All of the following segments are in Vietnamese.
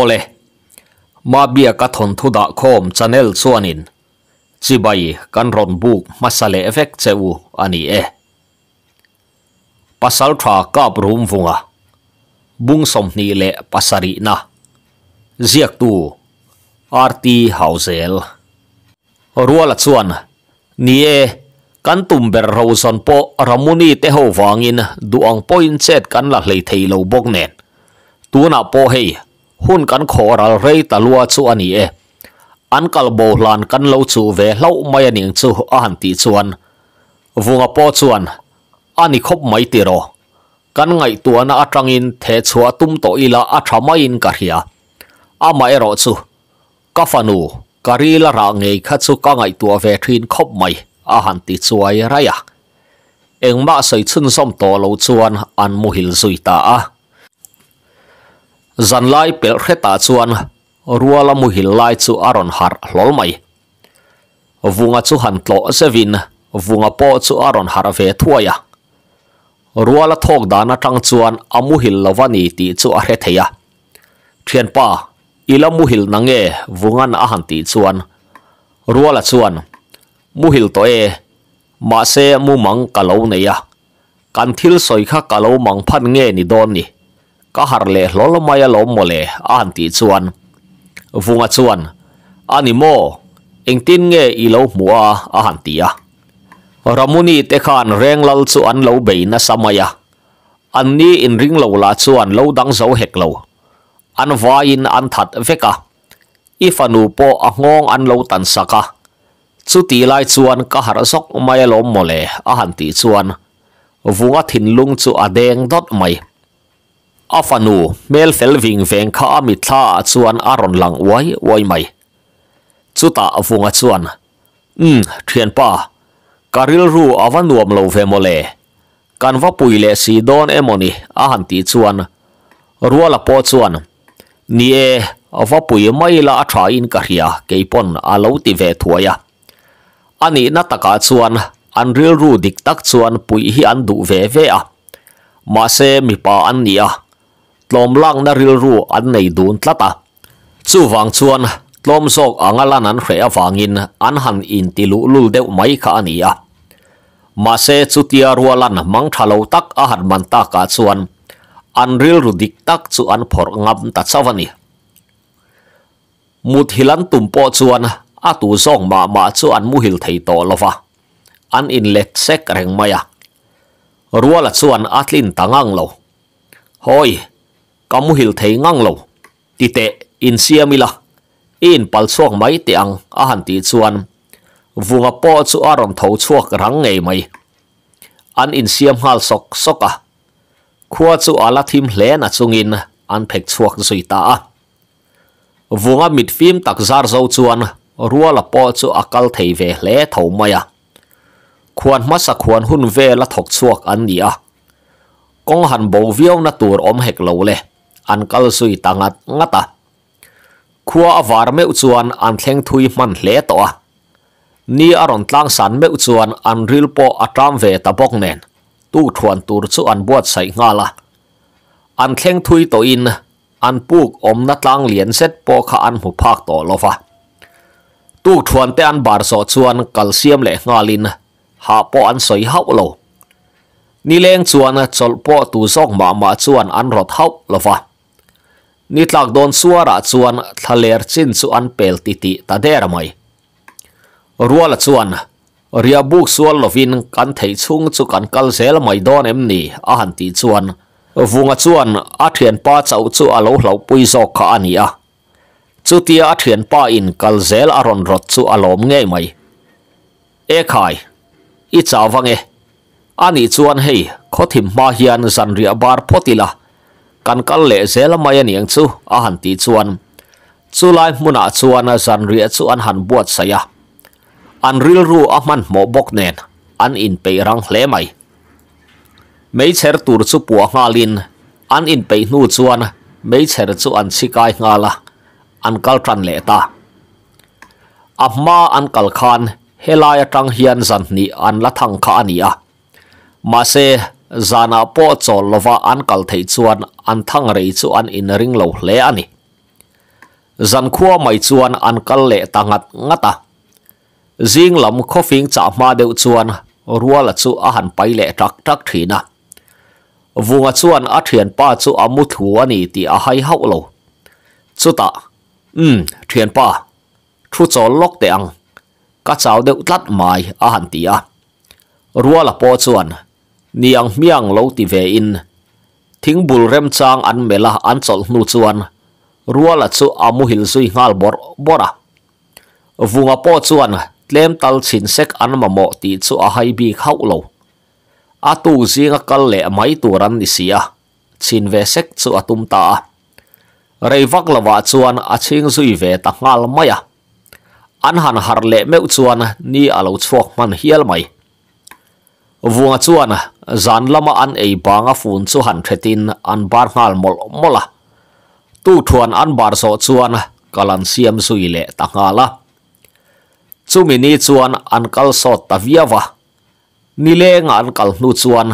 ole ma bia ka thon thu da khom channel chuanin chi bai kan ron book masale effect chewu ani e pasal thwa ka brum vunga bung som ni le pasari na ziak tu rt housel ruala chuan ni e kan tum ber rawson po ramuni te ho duang point set kan la hlei thei lo bok po hei hun kan khoral ta talua chu ani e an kal bo hlan kan lo chu ve lo mai aning chu a han ti chuan vunga po chuan ani khop mai ti ro kan ngai tuana atangin the chua tum to ila a thama in ka hria ama ero chu ka fanu karila ra ngei kha chu ka ngai tua ve thin khop mai a han ti chuai raya engma say chun som to lo chuan an muhil zui ta a จันไลเปิลเขตาชวนรัวละมุหิลไลจูอารอนฮาร์หลอลไม่วงอจูฮันโตเซวินวุงอปอจูอารอนฮาร์เวทัวยารัวละทอกดานาทังจวนอามุหิลลวานีติจูอาเ์เทยยเทียนป้าอิลามุหิลนังเอวุงันอาหันติจวนรัวละชวนมุหิลโตเอมาเซมุมังกะเลวเนียกันทิลสอยข้ากะเลวมังพันเงนี่โดนนี่ ka har le lolo maya lo mo le an ti chuan vunga chuan ani mo engtin nge i lo mua a han ti a ramuni te khan reng lal chu an lo be na samaya an in ring lo la chuan lo dang zo hek lo an va in an that veka ifanu po a ngong an lo tan saka chu ti lai chuan ka har sok maya lo mo le a han ti chuan vunga thin lung chu a deng dot mai afanu mel felving veng kha mi tha chuan aron lang wai wai mai chuta avunga chuan hm mm, thian pa karil ru avanuam lo ve mole kanwa puile si don emoni a hanti chuan ruala po chuan nie awa pui mai la a tha in ka ria keipon a lo ti ve thuaya ani na taka chuan anril ru dik tak chuan pui hi an du ve ve a mase mipa pa an nia ลมล่างนริลรูอันในดูนตลตาสู่ฟังชวนตลมสกอังลานันเรียฟังอินอันหันอินติลุลุเดวไม่ข้านียมาเซจุติยารัวลันมังทะลตักอาหารมันตากาชวนอันริลรูดิกตักสูอันพอรงับตัดสวรรค์มุดหิลันตุ่มปอชวนอาตูซองมามาชวนมุหิลไทยตอลฟะอันอินเล็กเซกแรงมายรัวละชวนอัตลินตังังเราฮอย kamu hil thei ngang lo ti te in siamila in pal chuak mai te ang a han ti chuan vunga po chu aron tho chuak rang ngei mai an in siam hal sok soka à. khua chu ala thim hle na chungin an phek chuak zui ta a vunga mit phim tak zar zo chuan ruala po chu akal thei ve hle tho mai a à. khuan masa khuan hun ve la thok chuak an ni a kong han bo viau na tur om hek lo le อันกัลสุยต่างงัตขัววารเมื่อชวนอันเทงทุยมันเลตัวนี่อารมณตัางสันเมื่อชวนอันริลโปอัตรามเวตาบกเนนตู้ทวนตูรชวนบวชใส่งาละ อันเทงทุยตัวอินอันปูกอมนัดต่างเหรียญเซตโปขาอันหุภาคต่อลฟะตู้ทวนเตอันบาร์สอดชวนกัลเซียมและงาลิน หาปออันสวยฮาโลนี่เลี้ยงชวนจอลโปตูซอกหมามาชวนอันรถเฮาลฟะนี่ลักโดนสัวระชวนทะเลชินสุอันเปลติติตาเดรไม่รัวละชวนเรียบุกส่วนลวินกันเทชุงสุกันกัลเซลไม่ดอนเอ็มนี่อาหันตสชวนวงชวนอาเทียนป้าเจ้าสูอาโลเหลาปุยซอกขานีาอะุดที่อาเทียนป้าอินกัลเซลอารอนรถจูอาโลมงยไม่เอ้ขายอีจาวังเออันนี้ชวนเฮ้ขอถิมมาเฮียนสันเรียบาร์พอดีละ kan kal le zel mai ani ang chu a à, han ti chuan chu lai muna à chuan a à, zan ria chu an han buat saya an ril ru a man mo bok nen an in pe rang hle mai mấy cher tur chu pu nga lin an in pe nu chuan mấy cher chu an sikai nga la an kal tran le ta amma an kal khan helai atang hian zan ni an la thang kha ania ma se zana po chol lova an kal thei chuan an thang rei chu an in ring lo hle ani zan khua mai chuan an kal le tangat ngata zing lam khofing cha ma deu chuan ruala chu a han pai le trak trak thina vunga chuan a thian pa chu amu thu ani ti a hai hau lo chuta um thian pa thu cho lok te ang ka chaw deuh tlat mai a han ti a ruala po chuan niang miang lo ti ve in thing bul rem chang an mela an chol nu chuan ruala chu amu hil zui ngal bor bora vunga po chuan tlem tal chin sek an ma mo ti chu a hai bi khau lo a tu zinga kal le mai tu ran ni sia chin ve sek chu atum ta reivak lawa chuan a ching zui ve ta ngal maya an han har le meu chuan ni alo chuak man hial mai vunga à chuan zan à, lama an à ei banga fun chu han thetin an bar ngal mol mola tu thuan an bar so chuan kalan siam sui le ta ngala chumi ni chuan an kal so ta viawa ni le nga an kal nu chuan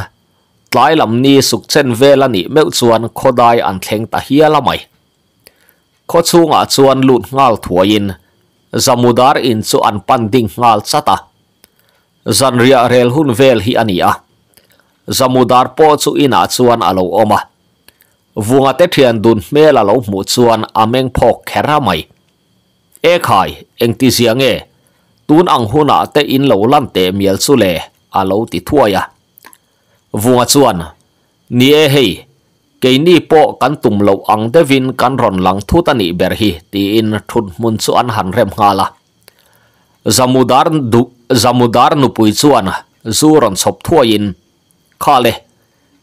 tlai lam ni suk chen vela ni meu chuan khodai an thleng ta hi lamai kho chunga chuan lut ngal thuain zamudar in chu an panding ngal chata zanria rel hun vel hi ania zamudar po chu ina chuan alo oma vunga te thian dun mel alo mu chuan ameng phok khera mai e khai engti ziange tun ang huna te in lo lan te miel chu le alo ti thuaya vunga chuan ni e hei cái ni po kan tum lo ang vin kan ron lang thu ta ni ber hi ti in thun mun chu an han rem nga la zamudar du zamudar nu pui chuan zuran chop thua in khale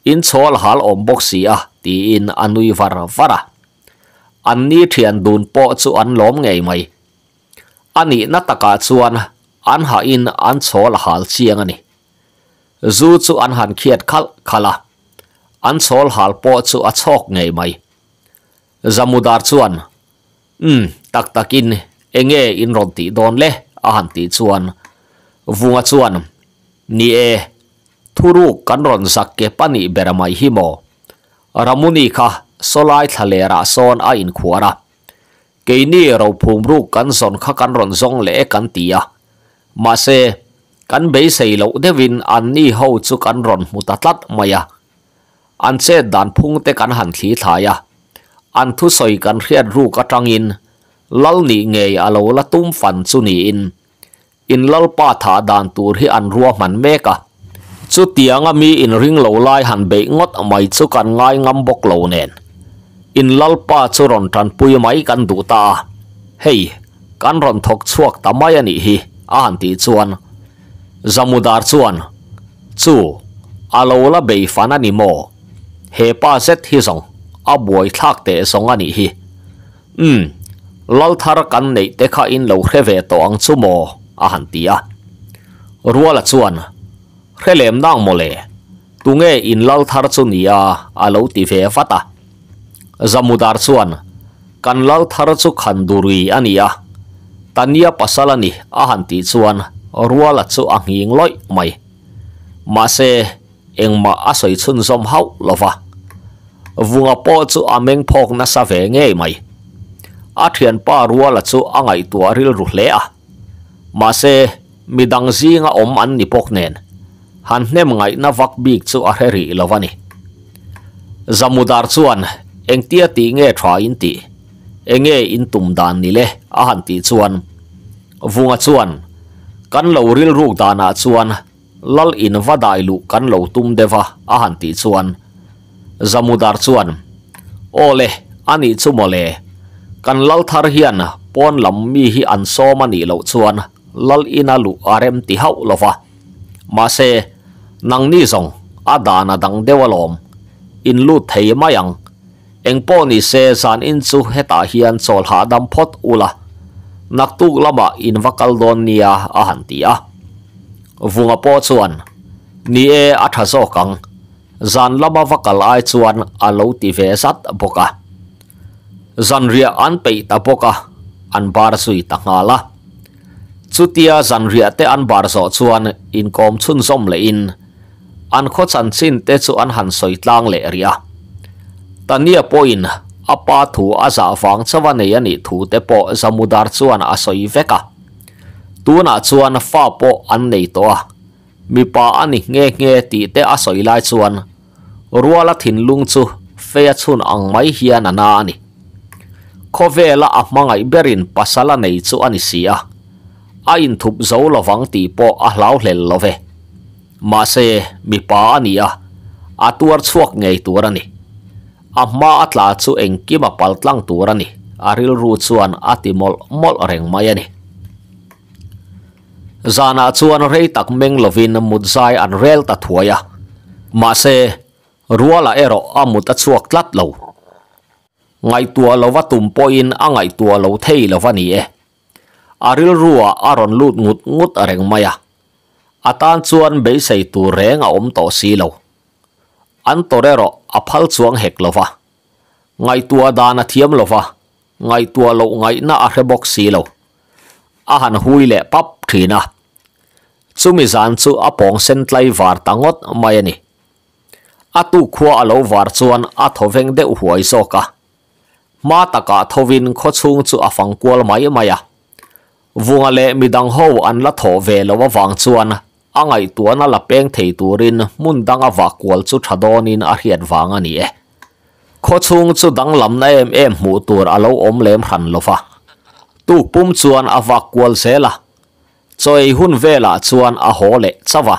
in chol hal om boxi a ti in anui var vara an ni thian dun po chu an lom ngei mai ani na taka chuan an ha in an chol hal chiang zu chu han khiat khal an chol hal po chu chok ngei mai zamudar chuan hmm, tak takin enge in ron ti don le วุงชวนนี่เอทุรุกันรอนสักเก็บปนิเบรมัยฮิมอรามุนิค่ะสลายทะเลระซอนอินขวาระเกี่นี่เราพูมรุ้กันสอนข้ากันรอนซงเละกันตียมาเซกันเบยเซลูเดวินอันนี้เขาจุกันรอนมุตัดลัดมายอันเซดันพุงเตกันหันทีทายอันทุสอยกันเรียนรู้กระจังอินลลนีเงยอโลละตุ้มฟันสุนีอิน in lal pa tha dan tur hi an ruwa man meka chu tianga mi in ring lo lai han be ngot mai chu kan ngai ngam bok lo nen in lal pa chu ron tan pui mai kan du ta Hey, kan ron thok chuak tamai ani hi an ti chuan zamudar chuan chu alola be fan ani mo he pa set hi song a buai thak te song ani hi um lal thar kan nei te kha in lo hre ve to ang chu mo a han ti a à? ruwa la chuan à? khelem dang mole tunge in lal thar chu nia a lo ti ve fata zamudar chuan kan lal thar chu khăn duri ania à tania pasalani a han ti chuan ruwa la chu a nging loi mai ma se engma a soi chun zom hau lova vunga po chu ameng phok na sa ve nge mai a thian pa ruwa la chu angai tua ril ru hle a mà se mi dang zi nga om an ni pok nen han nem ngai na vak bik chu a heri lovani zamudar chuan engtia ti nge thra in ti nghe in tum dan ni le a han ti chuan vunga chuan kan lo ril ruk a chuan lal in va vadai lu kan lo tum dewa a han ti chuan zamudar chuan ole ani chumole kan lal thar hian pon lam mi hi an so mani lo chuan lal ina lu arem ti hau lova ma se nang ni zong ada na dang dewalom in lu thei mayang engpo ni se san in chu heta hian sol ha dam pot ula nak lama in vakal don nia a vunga po chuan ni e a kang zan lama vakal ai chuan a ti ve boka zan ria an pe ta boka an bar sui ta ngala จุดที่สันเรียเตอันบาร์โซชวนอินคอมชุนซอมเลอินอันโคชันสินเตชุอันหันสอยตังเลเรียตอนนี้พอยน์อาปาถูอาสาฟังชวนเนยนิทูเตปอสมุดาร์ชวนอาสอยเวก้าตัวนั่ะชวนฟ้าปออันนีนตัวมีป้าอันนี้เงี้ยเงี้ยตีเตอาสอยไล่ชวนรัวละถินลุงชูเฟียชุนอังไม่เฮียนานานิโคเวลาอับมังไอเบรินปัสละในชุอันนี้เสีย a in thup zo lo wang ti po a hlau hlel lo ve ma se mi pa ani a a tuar chuak ngei tur ani a ma atla chu eng ki ma pal tlang tur ani a ril ru chuan a mol reng mai ani zana chuan rei tak meng lovin mut zai an rel ta thuaya ma se ruala ero amut a chuak tlat lo ngai tua lo va tum poin a ngai tua lo thei lo vani e aril rua aron lut ngut ngut areng maya atan chuan be sei à à à tu reng a om to si lo an torero aphal chuang hek lova ngai tua dana thiam lova ngai tua lo ngai na a re box si lo a han hui le pap thina chumi zan chu apong sen tlai var tangot mai ani atu khua alo var chuan a thoveng de huai soka ma taka thovin kho chung chu afang kwal mai maya vua lệ mi đang hô ăn là thổ về là vàng chuan anh ngày tua na là peng thei turin mun dang a va kwal chu thadonin a hiat wang ani e kho chung chu dang lam na em em mu tur alo om lem han lofa à. tu pum chuan a va kwal se la choi hun về là chuan a ho le chawa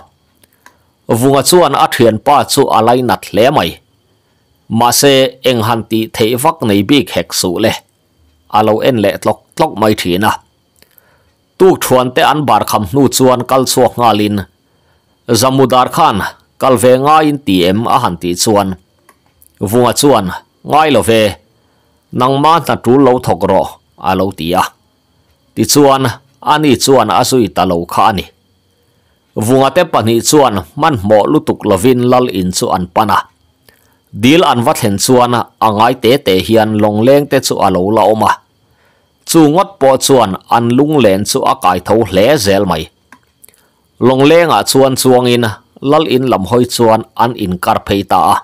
vunga chuan a thian pa chu alai nat hle mai ma se eng han ti thei vak nei bi khek su le alo lệ le tlok tlok mai thina tu thuan te an bar kham nu chuan kal suak nga zamudar khan kal ve nga in ti em a han ti chuan vunga chuan ngai lo ve nang ma ta tu lo thok ro a lo ti a ti chuan ani chuan a sui ta lo kha ani vunga te pani chuan man mo lutuk lovin lal in chu an pana dil an wat hen chuan angai te te hian long leng te chu a lo la oma chu ngot po chuan an lung len chu a kai tho hle zel mai long lenga chuan chuang in lal in lam hoi chuan an in kar phei ta a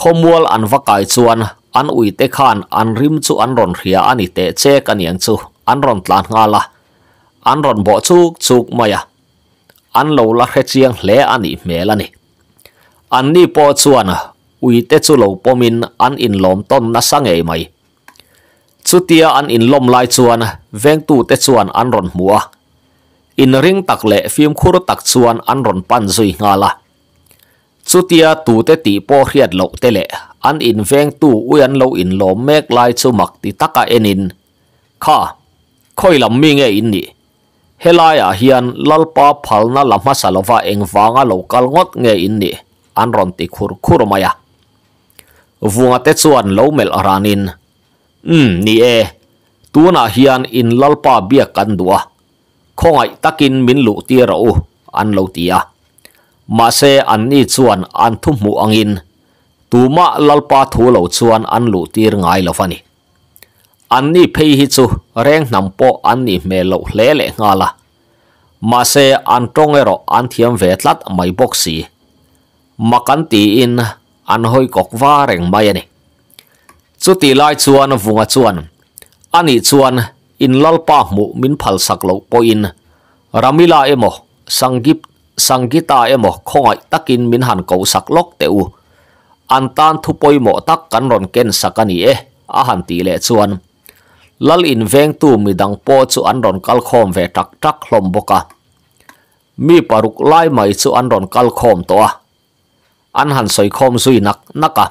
khomual an vakai chuan an ui te khan an rim chu an ron hria ani te che kan yang chu an ron tlan nga la an ron bo chu chuk maya an lo la khe chiang hle ani mel ani an ni po chuan ui te chu lo pomin an in lom ton na sangei mai chutia an in lom lai chuan veng tu te chuan an ron mua in ring tak leh phim khur tak chuan an ron pan zui nga la chutia tu te ti po hriat lo te le an in veng tu uyan lo in lo mek lai chu mak ti taka enin kha khoi lam mi nge in ni helaya hian lalpa phalna lama salova engwanga lokal ngot nge in ni an ron ti khur khur maya vunga te chuan lo mel aranin um ừ, ni e tuna hian in lalpa bia kan dua khongai takin min lu ti ro an lo tia mà se an ni chuan an thu in, tu tuma lalpa thu lo chuan an lu tir ngài lo fani an ni phei hi chu reng nam po an ni mê lo hle le nga la ma se an tong ero an thiam ve tlat mai boxi makan ti in an hoi kok va reng mai ani chu ti lai chuan vunga chuan ani chuan in lalpa mu min phal sak lo po in ramila emo sangip sangita emo khongai takin min han ko sak lok teu an tan thu poi mo tak kan ron ken sakani e a han ti le chuan lal in veng tu mi dang po chu an ron kal khom ve tak tak hlom boka mi paruk lai mai chu an ron kal khom to a an han soi khom zui nak naka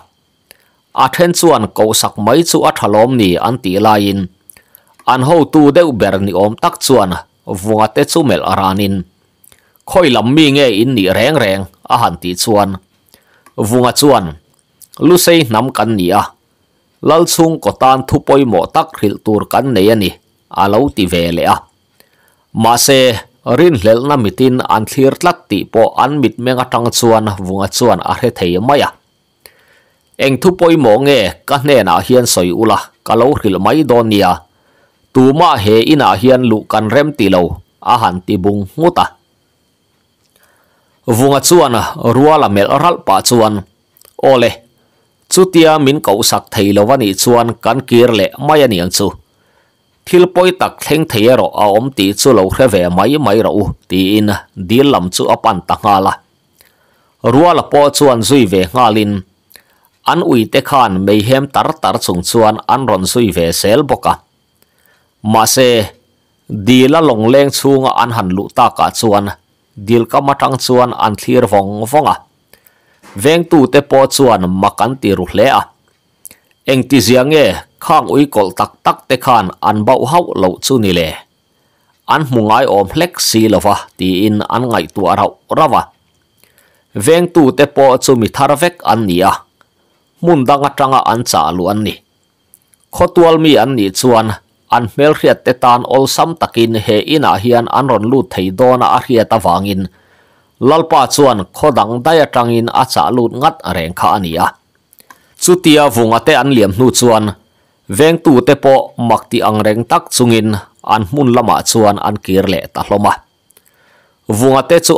a then chuan ko sak mai chu a thalom ni an ti lain an ho tu deuh ber ni om tak chuan vunga te chu mel aranin khoi lam mi nge in ni reng reng a han ti chuan vunga chuan lu sei nam kan ni a lal chung ko tan thu poi mo tak khil tur kan nei ani a lo ti ve le a ma se rin hlel na mitin an thlir tlat ti po an mit menga tang chuan vunga chuan a he thei maya anh thu poi mo nge ka ne na hian soi ula ka lo ril mai don nia tu ma hệ in ina hian lu kan rem ti lâu, a han ti bung nguta vunga chuan ruala mel ral pa chuan ole chutia min ko sak theilowani chuan kan kir le mai ani ang chu thil poi tak thleng thei ro a om ti chu lâu hre về mai mai ro ti in đi làm chu apan ta ngala ruala po chuan zui ve ngalin an ui te khan mei hem tar tar chung chuan an ron sui ve sel boka ma se dila long leng chunga an han lu ta ka chuan dil ka matang chuan an thlir vong vonga veng tu te po chuan makan ti ru hle a eng ti ziang e khang ui kol tak tak te khan an bau hau lo chu ni le an mungai om hlek si lova ti in an ngai tu arau rawa veng tu te po chu mi thar vek an nia mun danga tanga an cha lu an ni khotwal mi an ni chuan an mel riat te tan ol sam takin he ina hian an ron lu thei dona a hria ta wangin lalpa chuan khodang dai atangin a cha lut ngat a reng kha ania chutia vunga te an liam nu chuan veng lama chuan an kir le ta hloma vunga te chu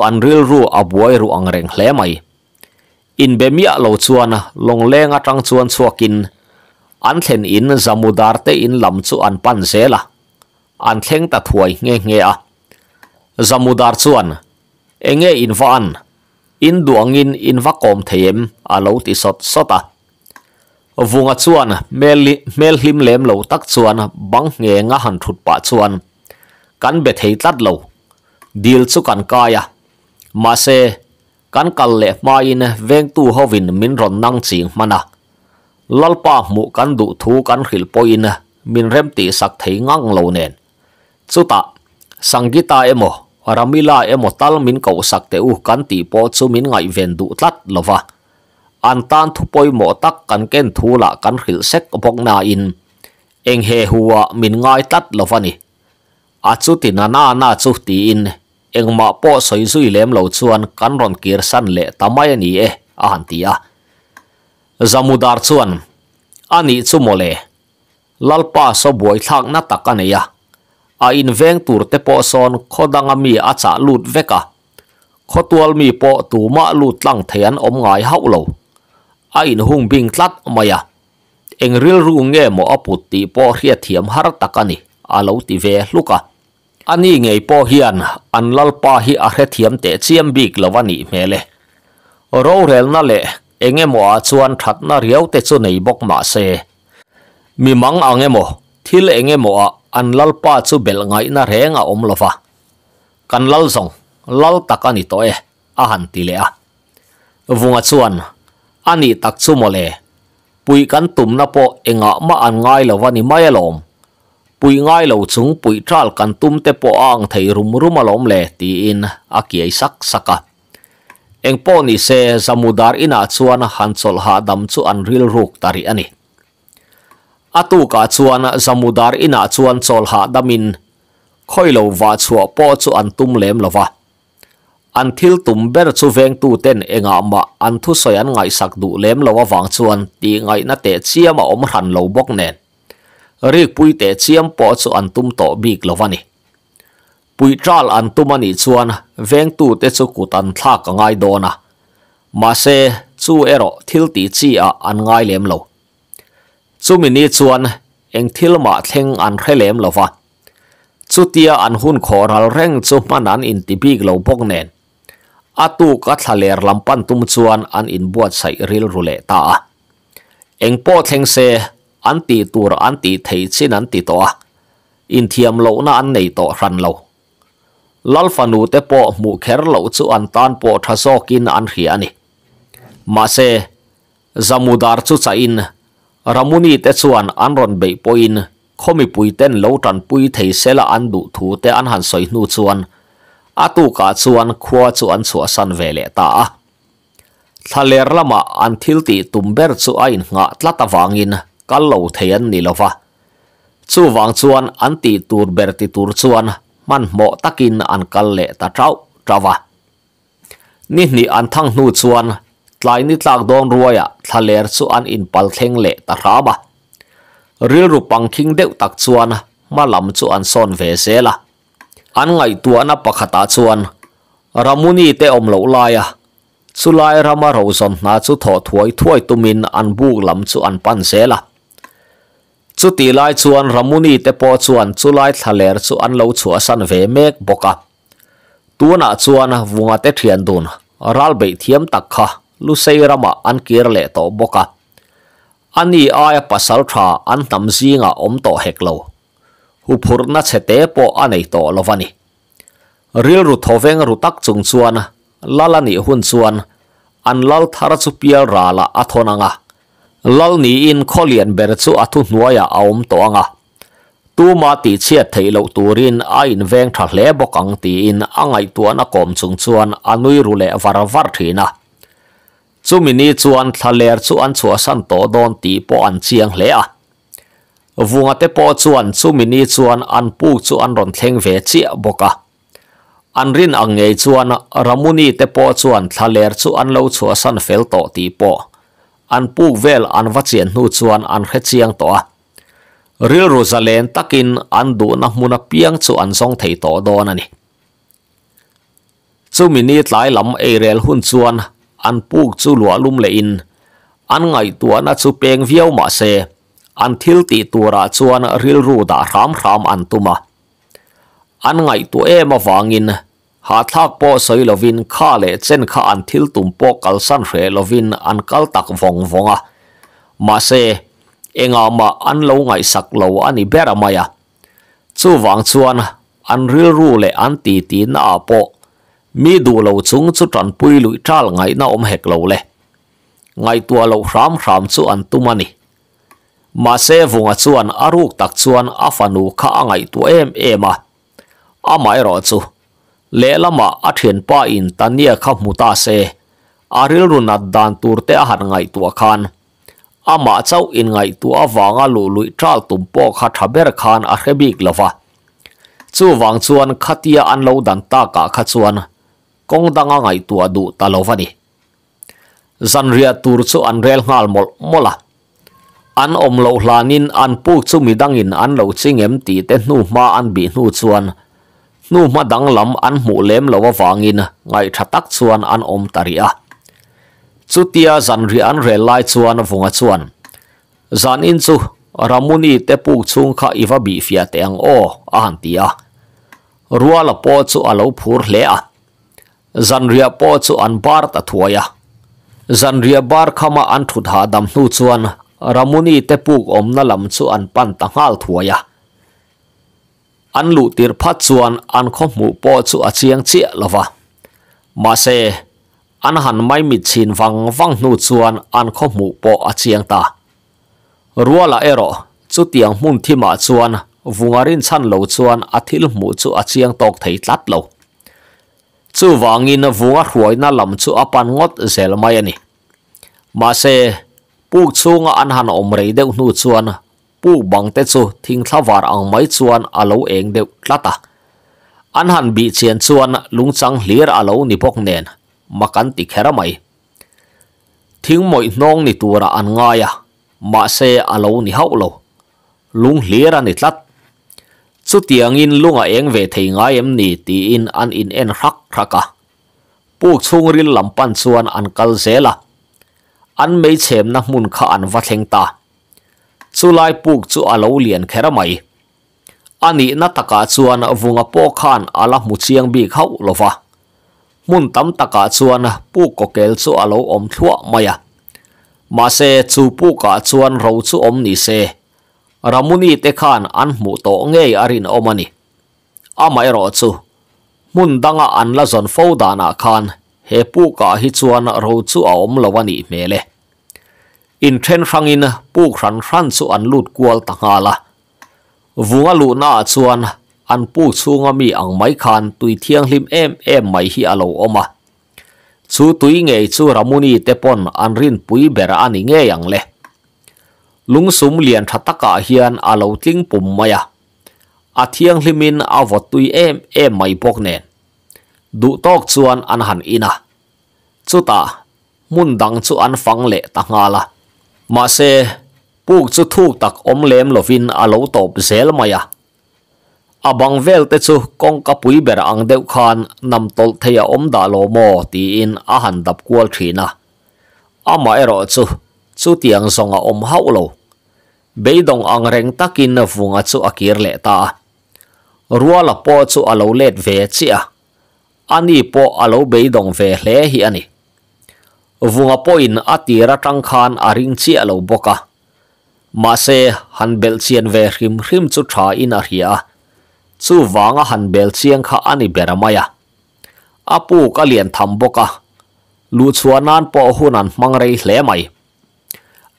in bemia lo chuana longleng atang chuan chuakin an thlen in zamudar te in lam chu an pan zela an thleng ta thuai nge nge a zamudar chuan enge in van in duangin in vakom theim alo ti sot sota vunga chuan mel mel him lem lo tak chuan bang nge nga han thut pa chuan kan be thei tlat lo dil chu kan kaya ma se kan kalle main veng tu hovin min ron nang ching mana lalpa mu kan du thu kan khil poin min rem ti sak thei ngang lo nen chuta sangita emo ramila emo tal min ko sak te u kan ti po chu min ngai ven du tlat lova an tan thu poi mo tak kan ken thu la kan khil sek bok na in eng he huwa min ngai tlat lova ni a à chu ti na na na chu ti in eng ma po soi zui lem lo chuan kan ron kir san le tamai ni e a han ti zamudar chuan ani chu mole lalpa so boi thak na tak ani a a in veng tur te po son khodanga mi a cha lut veka khotual mi po tu ma lut lang thean om ngai hau lo a in hung bing tlat maya eng ril ru nge mo aputi po hria thiam har takani alo ti ve hluka ani ngei po hian an lalpa hi a hre thiam te chiam bik lovani mele ro rel na le engemaw chuan thatna riau te chu nei bok ma se mi mang angemo thil engemaw an lalpa chu bel ngai na renga om lova kan lal song lal takani to e a han ti le a vunga chuan ani tak chu mole pui kan tumna po enga ma an ngai lovani mai lom bụi ngai lầu chúng bụi tral kan tum te po ang thei rum rum alom le ti in a ki sak saka eng po ni se zamudar ina chuan hansol ha dam chu an ril ruk tari ani atu ka chuan zamudar ina chuan chol ha damin khoi lo wa chua po chu an tum lem lova an thil tum ber chu veng tu ten enga ma an thu soyan ngai sak du lem lova wang chuan ti ngai na te chiama om ran lo bok nen rik pui te chiam po chu an tum to big lovani pui tral an tumani chuan veng tu te chu ku tan thla ka ngai dona ma se chu ero thil ti chi a an ngai lem lo chu mi ni chuan eng thil ma theng an khre lem lova chu tia an hun khoral reng chu manan in ti big lo bok a tu ka thaler lampan tum chuan an in buat sai ril rule ta eng po thleng se an ti tur an ti thei chin an ti to a in thiam lâu na an nei to ran lo lal fanu te po mu kher lo chu an tan po thasokin an hri ani ma se zamudar chu cha in ramuni te chuan an ron be poin khomi pui ten lo tan pui thei sela an du thu te an han soi nu chuan atu ka an khua chu an chu san vele ta a thaler lama an thil ti tumber chu a in nga tlata à kal lo thei an ni lova chu wang chuan an ti tur ber ti tur chuan man mo takin an kal le ta trau trawa ni ni an thang nu chuan tlai ni tlak don ruaya à, thaler chu an in pal thleng le ta raba ril ru pang king deu tak chuan ma lam chu an son ve se la, an ngai tuana pakhata chuan ramuni te om lo laia à. chulai rama rozon na chu tho thuai thuai tumin an buk lam chu an pan la. chu ti lai chuan ramuni te po chuan chu lai thaler chu an lo chu asan ve mek boka tuna chuan vunga te thian dun ral be thiam takha lu sei rama an kir le to boka ani ai pasal tha an tam zinga om to hek lo hu phurna chete po anei to lovani ril ru thoveng ru tak chung chuan lalani hun chuan an lal thara chu pial rala athonanga à lal ni in kholian ber chu athu nuaya aom to anga tu ma ti che theilo turin a in veng tha hle bokang ti in angai tu na kom chung chuan anui ru le var var thina chu mini chuan thaler chu an chua san to don ti po an chiang hle a vungate po chuan chu mini chuan an pu chu an ron theng boka an rin angei chuan ramuni te po chuan thaler chu an lo ti po an puk vel an vachian nu chuan an khe chiang to a ril rosalen takin an du na hmuna piang chu an zong thei to don ani chu mini tlai lam eirel hun chuan an puk chu lua lum le in an ngai tua na chu peng viau ma se an thil ti tura chuan ril ru da ram ram an tuma an ngai tu em awangin ha thak po soi lovin kha le chen kha an thil tum po kal san re lovin an kal tak vong vonga ma se enga ma an lo ngai sak lo ani bera maya chu wang chuan an ril ru le an ti ti na po mi du lo chung chu tran pui lelama athen pa in tania kha muta se aril runat dan tur te ahar ngai tu khan ama chau in ngai tu awanga lu lui tral tum po kha thaber khan a khebik lawa chu wang chuan khatia an lo dan ta ka kha chuan kong danga ngai tu adu ta lawa tur chu an rel ngal mol mola an om lo hlanin an pu chu an lo chingem ti te nu an bi nu nu ma dang lam an mu lem lo wa wangin ngai tha tak chuan an om taria chutia zan ri an re lai chuan vunga chuan zan in chu ramuni te pu chung kha iwa bi fia te ang o an tia ruala po chu alo phur le a zan ria po chu an bar ta thuaya zan ria bar khama an thu dha dam ramuni te om na lam an pan ta an lu tir phat chuan an kho mu po chu a chiang chi lova ma se an han mai mi chin wang wang nu chuan an kho mu po a chiang ta ruala ero chu tiang mun thi ma ah chuan vungarin chan lo chuan a thil mu chu a chiang tok thei tlat lo chu wangin vunga hruai na lam chu apan ngot zel mai ani ma se puk chunga an han om rei deuh nu chuan pu bằng tết chu thinh thla var ang mai chuan alo eng deuh tlata an han bị chian chuan lungchang hlir alo ni pok nen makan ti khera mai thing moi nong ni tura an ngaya ma se alo ni hau lo lung hlir ani tlat chu tiang in lunga eng ve thei ngai em ni ti in an in en hrak thraka puk chung ril lampan chuan an kal zela an mei chem na mun kha an va thleng ta chu lai puk chu alo lian khera mai ani na taka chuan vunga po khan ala mu chiang bi khau lova mun tam taka chuan pu ko kel chu alo om thua maya ma se chu pu ka chuan ro chu om ni se ramuni te khan an mu to nge arin omani ama ero chu mun danga an la zon fo dana khan he pu ka hi mele อินเทรนฟังอินปูครันครันส่วนลุดกวลต่างละวงลูน่าส่วนอันปูสูงมีอังไม่คันตุยเทียงลิมเอ็มเอ็มไม่ฮิอาโลออมะสู้ตุยเงยสู้รามุนีเตปอนอันรินปุยเบรอันเงยยังเลลุงสุมเลียนทัตากาเฮียนอาโลทิ้งปุ่มมาอะเทียงลิมินอาวตุยเอ็มเอ็มไม่ปกเนดูตอกส่วนอันหันอินะสุตามุนดังสู้อันฟังเละต่างละ mase puk chu thuk tak om lem lovin a lo top zel maya abang vel te chu kong ka pui ber ang deu khan nam tol theya om da lo mo ti in a han dap kwal thina ama ero chu chu tiang zong a om hau beidong ang reng takin na vunga chu akir le ta ruala po chu alo let ve chia ani po alo beidong ve hle hi ani Vunga poin ati ratang khaan a ring cia lau boka. Ma se han belcian we rim rim zutra in a ria. Tsu vanga han belcian ka ani bera maya. A puu ka lian tham boka. Lu cua nan po ohunan mang rei le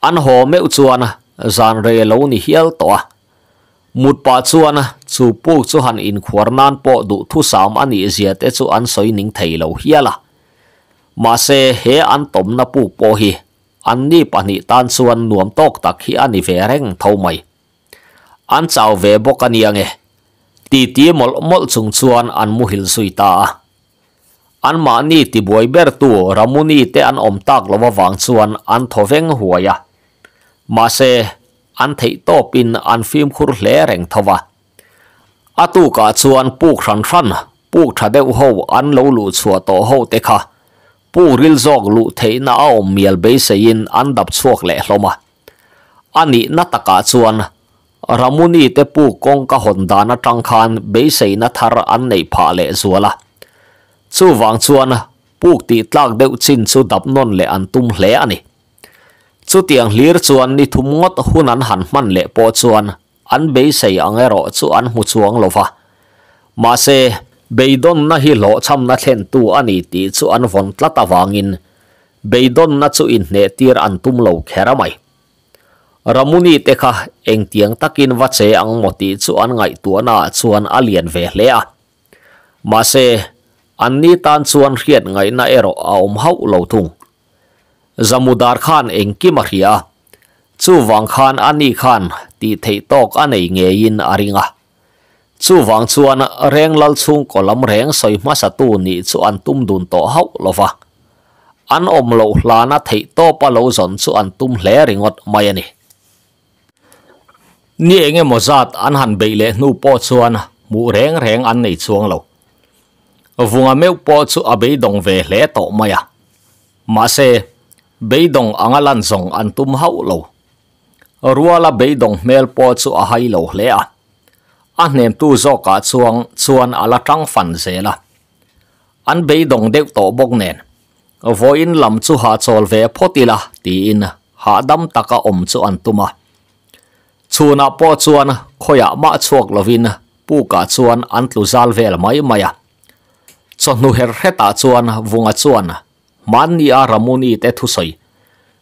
An ho me u zan rei lau ni hial toa. Mut pa cuana cu puu cuan in kuar po du tu saam an i ezeate cu an soi ning tei hiala. mà se he an tôm na pu po hi an ni pani tan suan nuam tok tak hi ani ve reng tho mai an chau ve bok ani ange ti ti mol mol chung chuan an mu hil sui ta an ma ni ti boi ber tu ramuni te an om tak lova wang chuan an veng huaya ma se an thei top in an phim khur hle reng thowa atu ka chuan puk thran thran puk thadeu ho an lo lu chua to ho te kha ปูริลจอกลุเทน่าอมียลเบสยินอันดับชั่วแหล่ลมาอันนี้นัตกาชวนรามุนีเตปูกงกะหอนดานะจังคันเบสยซนัทารอันในพาเลซัวละชูวังชวนปูตีตากเดือดชินสุดับนนเลอันตุมเลอันชูเตียงเลียร์ชวนนิทุมงดหุนันหันมันเลปอชวนอันเบสเซียงเอรอชูอนมุชวงลฟะมาเซ beidon na hi lo cham na thlen tu ani ti chu an von tla ta wangin beidon na chu in hne tir an tum lo khera mai ramuni te kha eng tiang takin wa che ang moti chu an ngai tu na chuan alian ve hle a ma se an ni tan chuan riat ngai na ero a om hau lo thung zamudar khan eng ki ma ria chu wang khan ani khan ti thei tok anei nge in aringa chu wang chuan reng lal chung kolam reng soi ma sa tu ni chu an tum dun to hau lova an om lo hlana thei to pa lo zon chu an tum hle ringot mai ani à ni enge mozat an han be le nu po chuan mu reng reng an nei chuang lo vunga à meu po chu a à be dong ve hle to maya ma se be dong angalan zong an tum hau lo ruala be dong mel po chu a hai lo hle a à anh em tu zo cả chuông chuan ala la trăng phản dễ là anh bấy đồng đeo tổ bốc nền vô in làm chu hạ chol về poti là tí in hạ đâm taka om chu anh tuma chu na po chuan khoi ma chuộc lovin pu cả chuan anh tu zal về là mấy cho nu her heta chuan vunga chuan man ni ramuni te thu soi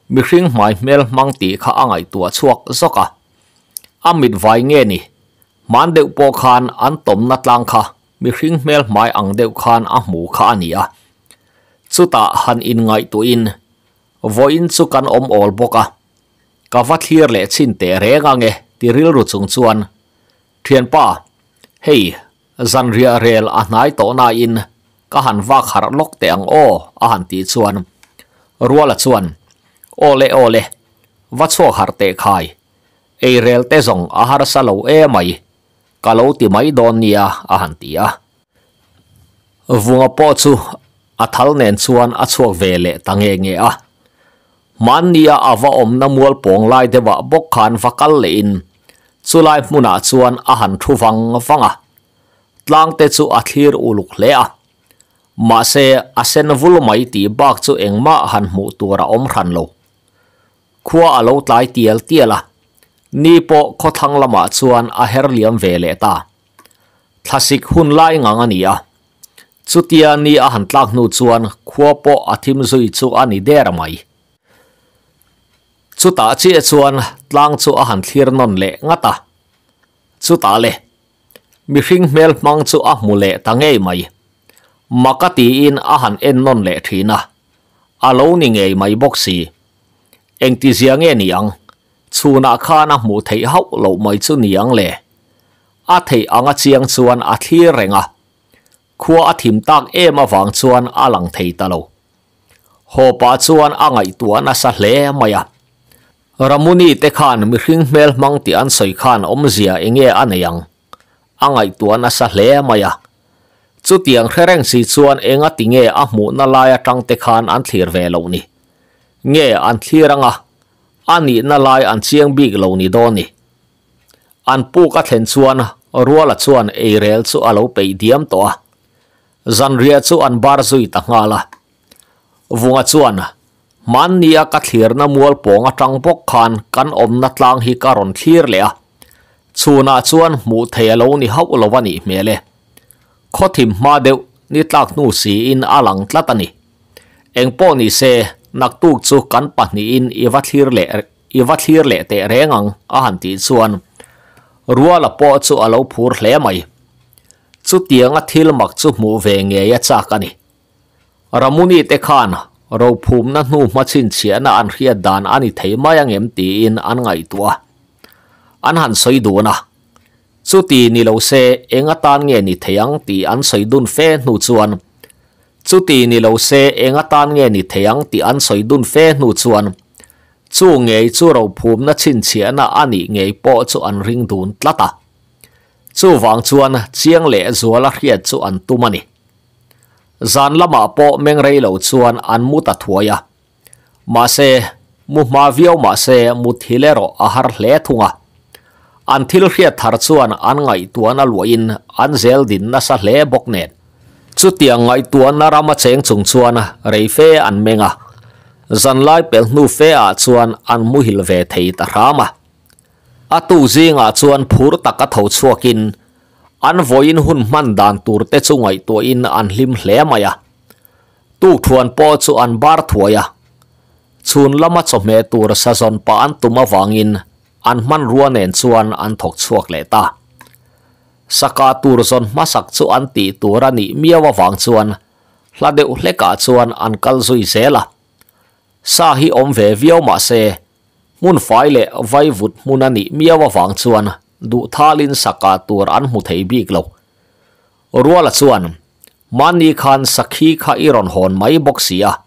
mi hring mai mel mang ti kha angai tua chuak zoka amit vai nge ni มันเดือปอขานอันตมนัดลังค่ะมีริงเมลหมายอังเดือขานอ่ะหมูขานี่อ่ะสุตาหันอินไงตัวอินวอินสุกันอมออลบกะกาวัดเฮียเละชินเตะเรงังเงติริลรุดสงส่วนเทียนป้าเฮ้ยจันเรียเรลอันไหนโตนายอินก็หันว่าขารลกแตงโออหันตีส่วนรัวละส่วนโอเลโอเลวัดโซขารเตะไข่เอเรลเตส่งอาหารสโลเอไม่ ka lo ti mấy don nia a à han ti a à. vunga po chu a à thal nen chuan a chuak ve le tange nge a man nia awa om na mual pong lai de wa bok khan vakal le in chulai hmuna chuan a han thu wang wanga tlang te chu a thlir uluk le a ma se a sen vul mai ti bak chu engma han mu tura om ran lo khua a tai tiệt tiệt tiela nipo ko thang lama chuan a her liam ve le ta thasik hun lai nga nga nia chutia ni a han tlak nu chuan khuapo a thim zui chu ani der mai chuta chi e chuan tlang chu a han thir non le nga ta chuta le mi hring mel mang chu a ah mu le tangei mai makati in a en non le thina alo ni ngei mai boxi engti ziang e ni ang tū nā kāna muu tei hau lau mai tū nīyāng lē. Ā tei ā ngā chiāng tū wān ā thī rēng ā, kuwa ā timtāk ē mā vāng tū wān ā lang tei talau. Hō pā tū wān ā ngā i tū wān ā sā lē te kāna mi khīng mēl māng tī ān sōi kāna ōmziā e ngē ā nē yāng. Ā ngā i tū wān ā sā lē mā ya. Tū tiāng khērēng tū wān ā ngā ti ngē ā muu nā lā ya tāng te kāna ā ani na lai an chiang big lo ni do ni an pu ka then chuan ruala chuan e rel chu alo pe diam to zan ria chu an bar zui ta nga la vunga chuan man ni a ka thlir na mual pong a tang pok khan kan om na tlang hi karon thlir le a chuna chuan mu the alo ni hau lo wa ni mele khothim ma in alang tlatani engponi นักตูกจุกันปนีอินอีวัดฮร์เละอีวัตฮร์เล่เตะเรงอังอาหันตีส่วนรัวละปอจุอาลูพูร์เละไหมจุดเตียงอธิลมักจุมูเวงเงยจากกันนี่รามุนีเตคานเราภูมินั้นนูมาชินเชียนอันเรียดดานอันนี้เทมายังเอ็มตีอินอันไงตัวอันหันสวยดูนะจุดตีนี่เราเซเองอตานเงียนี่เทียงตีอันสวยดุนเฟนูจวน chu ti ni xe, se enga tan nge ni theyang ti an soi đun phê nu chuan chú nghe chú ro phum na chín chia na ani nge po chu an ring dun tlata chu wang chuan chiang le zuala hiat chu an tumani zan lama po meng rei lo chuan an muta thuaya ma se mu ma viau ma se mu thilero a har hle thunga an thil hiat thar chuan an ngai tuana luain an zel din na sa hle bok nen chút ngoại chu tiang ngai tuan na rama cheng à, rầy rei fe mèn à, dần lại bèn nu fe a chuan an mu hil ve thei ta rama a tu zinga chuan phur taka tho chuakin an voin hun man dan tur te chu ngoại to in an hlim hle à, tu thuan po chu an bar thuaya chun lama chome tur sa zon pa an tuma in, an man ruanen chuan an thọc chuak lệ ta saka tur zon masak chu an ti tur ani miawa wang chuan la deuh hleka chuan an kal zui zela sa hi om ve viau ma se mun fai vai vut mun ani miawa wang chuan du thalin saka tur an mu thei bik lo ruala chuan mani khan sakhi kha iron hon mai boxia à.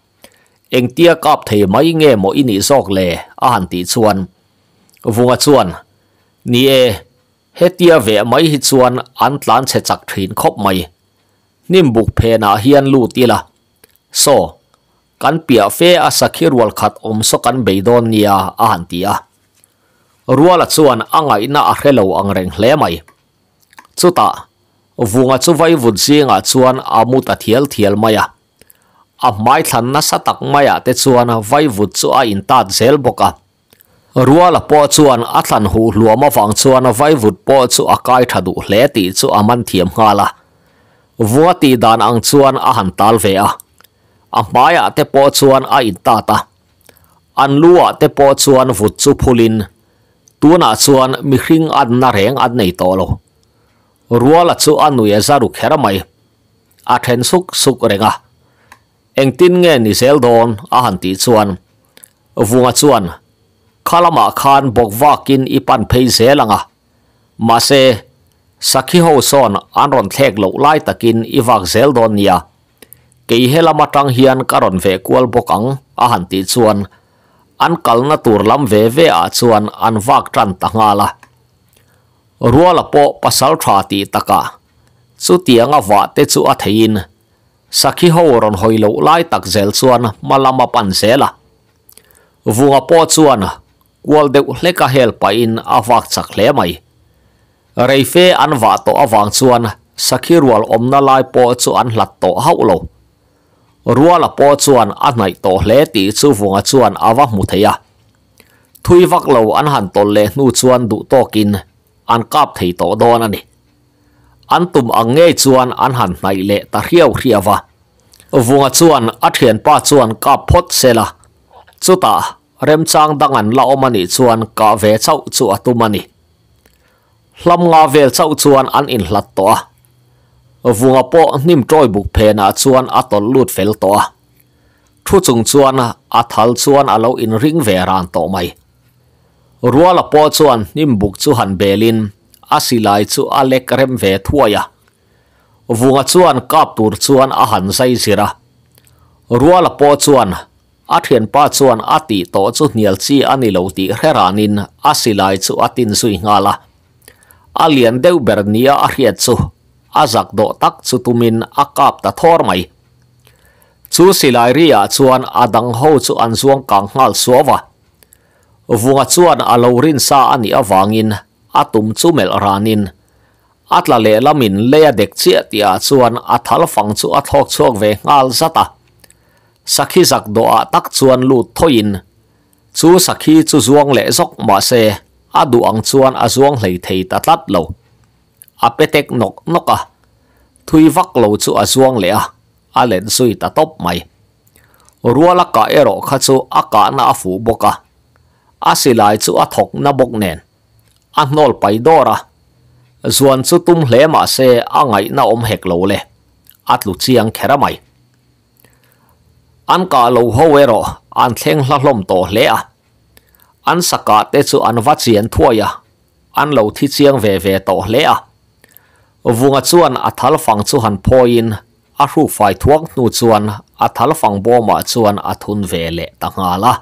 eng tia kap thei mai nge mo ini zok le a han ti chuan vunga chuan ni e hết hetia ve mấy hít chuan an tlan sẽ chặt thuyền khóc mày nim buk phe na hian lu tila so kan pia fe a sakhir wal khát om so kan beidon nia a han tia ruala anh ấy na a hrelo ang reng hle mai chuta vunga chu vai vun zinga chuan amuta thiel thiel maya à mai thlan na satak maya te chuan à, vai vut chu a in tat zel à ruala po chuan athan hu luama wang chuan vaivut po chu akai thadu hle ti chu aman thiam hala vuati dan ang chuan a han tal ve a amaya te po chuan a in ta ta an luwa te po chuan vut chu phulin tuna chuan mi hring ad na reng ad nei tolo ruala chu anu ya zaru khera mai a then suk suk renga engtin nge ni sel don a han ti chuan vuwa chuan khalama khan bokwakin ipan pheise langa ma se sakhi ho son anron thlek lo lai takin iwak zel don nia ke hela matang hian karon ve kual bokang a han ti chuan an kalna tur lam ve ve a chuan an wak tran ta nga la ruala po pasal tha ti taka chu tianga wa te chu a thein sakhi ho ron hoilo lai tak zel chuan malama pan zela vunga po chuan kwal deuh hlek a helpa in a vak chak hle mai reife an wa to awang chuan sakhi rual omna lai po chu an hlat to hau lo rual a po chuan a nai to hle ti chu vunga chuan awa mu theya thui vak lo an han tol le nu chuan du tokin an kap thei to don ani an tum ang nge chuan an han nai le ta hiau hiawa vunga chuan a thian pa chuan kap phot sela chuta เริ่มจางดังนันลาไมันด้ชวนกบเวเจ้าชัวตุมันีลำงาเวเจ้าชวนอันอินหลัดตัววงอปอนิมจอยบุกเพนาชวนอัตลุดเฟลตัวทุจงชวนอัทัลชวนอเอาอินริงเวรานต่อไม่รัวละปอชวนนิมบุกชวันเบลินอาศิลายจวอเล็กเริ่มเวทัวยาวงอชวนกับตัรชวนอาหันไซซิระรัวละปอชวน a thiền pa chuan a ti to chu nial chi ani lo ti heranin a silai chu atin sui ngala a lian deuh ber nia a riat chu a zak do tak chu tumin a kap ta thor mai chu silai ria chuan adang dang ho chu an zuang kang ngal suawa vunga chuan a lo rin sa ani awangin a tum chu mel ranin atla le lamin leya dek chia tia chuan a thal fang chu a thok chok ve ngal zata sakhi zak do a tak chuan lu thoin chu sakhi chu zuang le zok ma se a du ang chuan a zuang hlei thei ta tlat lo a petek nok nok a thui vak lo chu a zuang le a a len sui ta top mai ruala ka ero kha chu a ka na a fu boka a silai chu a thok na bok nen a nol pai dora zuan chu tum hle ma se a ngai na om hek lo le atlu chiang khera mai an cả lâu hô về rồi an thèn la lom to lẽ à an sạc cả tết sự an vắt diện thua ya an lâu thi chiang về về to lẽ à vùng chuan a thal phang chu han poin a hru phai thuak nu chuan a thal phang bo ma chuan a thun ve le ta nga la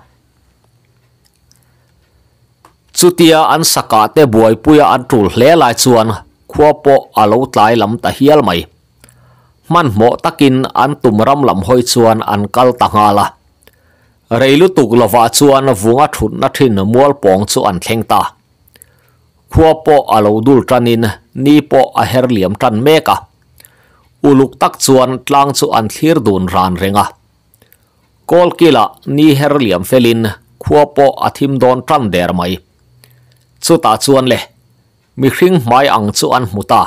chutia an saka te buai puya an tul hle lai chuan khuapo alo tlai lam ta hial mai manmotakin an tumram lamhoi chuan an kal tanga la reilu tuk lova chuan vunga thut na thin mual pong chu an thleng ta khua po alo dul tanin ni po a her liam tan meka uluk tak chuan tlang chu an thlir dun ran renga kol kila ni her liam felin khua po athim don tan der mai chu ta chuan le mi hring mai ang chu an muta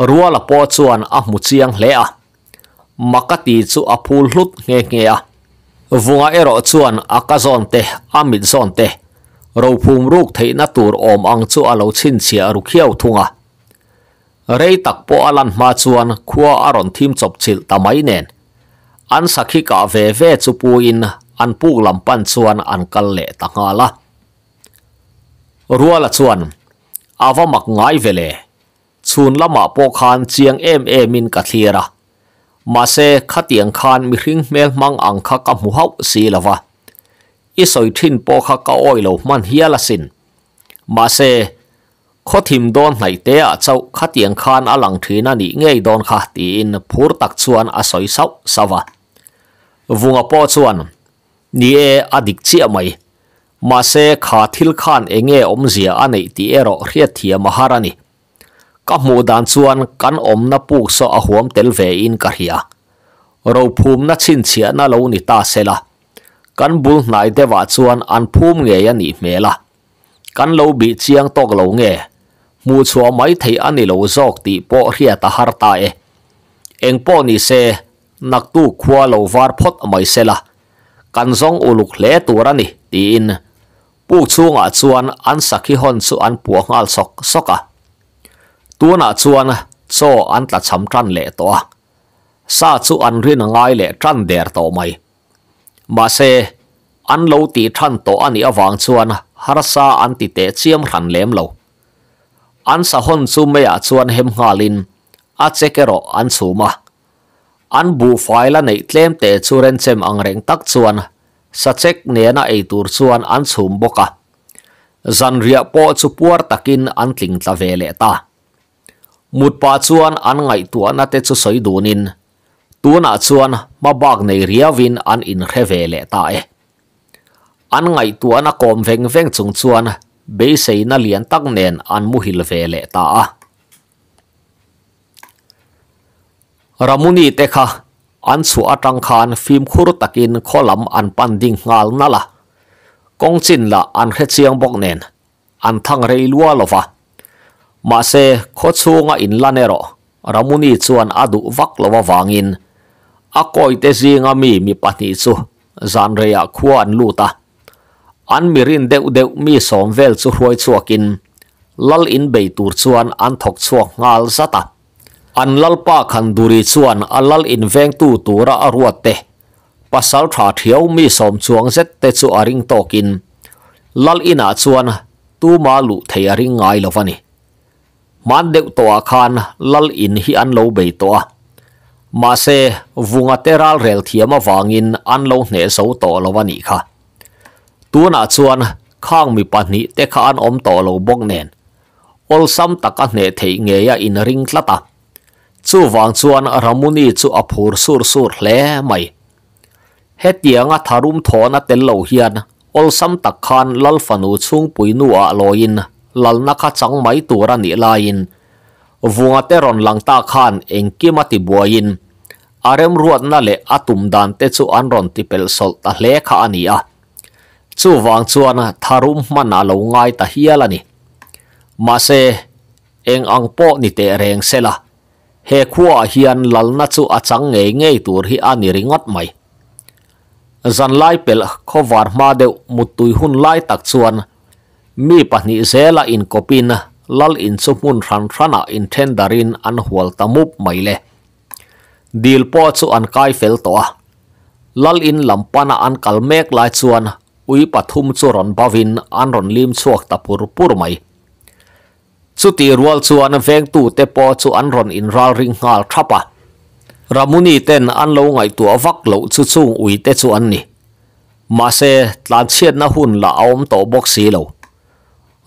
rual po chuan a mu chiang hle a makati chu a phul hlut nge nge a vunga ero chuan a ka zon te a mit zon te ro phum ruk thei na tur om ang chu a lo chin chia ru khiau thunga rei tak po alan ma chuan khuwa aron thim chop chil tamai nen an sakhi ka ve ve chu pu in le ta nga la ruala ngai vele ชุนละหมาปอคานเจียงเอ็มเอมินกะทียระมาเซขัดเตียงคานมิริงเมลมังอังคักกับหัวสีละวะอิสอยทินโปคักกะอ้อยเหลวมันเฮียละสินมาเซขทิมโดนไหนเตะเจ้าขัดเตียงคานอลังทีนันนี่เงยโดนขัดตีนพูดตักชวนอสอยเศร้าสวะวงปอชวนนี่เออดิกเจียไหมมาเซขาทิลคานเองเงอมเสียอันไหนตีเอรอเรียเทียมหารานี ka hmu dan chuan kan om na puk so a huam tel ve in ka hria ro phum na chin chia na lo ni ta sela kan bul nai dewa chuan an phum nge ya ni mela kan lo bi chiang tok lo nge mu chua mai thei ani lo zok ti po hria ta har ta e eng po ni se nak tu khua lo var phot mai sela kan zong uluk le turani ti in pu chunga chuan an sakhi hon chu an puangal sok soka ตัวน่ะชวนโซอันตัดชำจันเละตัวซาชูอันเรียนง่ายเละจันเดียร์ตัวไม่มาเซอันโลตีทันตัวอันนี้วางชวนฮาร์ซาอันติเตเชียมขันเลี้ยมเราอันสะฮอนซูเมียชวนเฮมฮาลินอาเจเกโรอันซูมาอันบูไฟล์ในเตลมเตชูเรนเซมอังเร่งตักชวนสะเช็คเนียนะไอตูชวนอันซูมบกะจันเรียโปชูปัวตะกินอันติงตะเวเลตามุดปาชวนอันไงตัวนัตจะสอยดูนินตัวนัชวนมาบากในเรียวินอันอินเรเวเลตายอันไงตัวนักกอมเวงเวงจงชวนเบสัยนเลียนตักเนนอันมุฮิลเวเลตาระมุนีเตค่ะอันสุอตังคานฟิมคุรตักินคอลัมอันปันดิงงาลนั่นละกงจินละอันเฮเซียงบอกเนนอันทังเรลัวลวะ Ma se kocu nga in lanero, ramuni cuan adu waklo wawangin. Akoi te zi nga mi mi pati cu, zanreya kuwa an luta. An mirin de u de u mi som vel cu huay cuakin, lal in beitur cuan antok cuan nga alzata. An lal pa kanduri cuan an lal in vengtu tu ra arwate, pasal tra thiao mi som cuang zet te cuaring tokin. Lal in a tu ma lu te yaring nga ilovani. มันเด็กตัวขานลลอินฮีอันโลเบตัวมาเซวุงอเตรัลเรลเทียมวังอินอันโลเนโซโตโลวันิค่ะตัวน่าชวนข้างมีปันนี้แต่ข้าอันอมโตโลบกเนนอลซัมตักเนเทเงียอินริงคลาตาชูวังชวนรามุนีชูัอภูรสูรสูรเล่ไม่เฮตียงทารุมถอนเตลโลเฮียนอลซัมตะกคานลลฟันูชุงปุยนัวลอยินลลนักจังไม่ตัวรันอีลายินวงเตรอนหลังตาขานเองกิมาติบัวยินอารมรวดนั่นแหละอตุมดันเตจูอันรอนติเปิลสลตะเลขาอันนี้อ่ะจู่วางจวนทารุมมันอาลงง่าตะเฮียละนี่มาเซเองอังโปนี่เตเรงเซละเฮขัวเฮียนลลนัจูอาจังเงยเงยตัวที่อันนี้ริงัดไหมจันไลเปลขวารมาเดวมุดตุยหุ่นไลตักจวน mii pa nii zela in kopin lal in tsumun rana rana in tendarin an huwal ta mub maile. Dil po tsu an kaifeltoa. Lal in lampana an kalmek la tsu an ui pa thum tsu ron pavin an ron lim tsuak ta puru puru mai. Tsuti ruwal tsu an vengtu te po tsu an ron in ral ring ngaal trapa. Ra muni ten an lo ngay tua wak lo tsu tsung ui te tsu an nii. Ma se lan na hun la aom to boksi lo.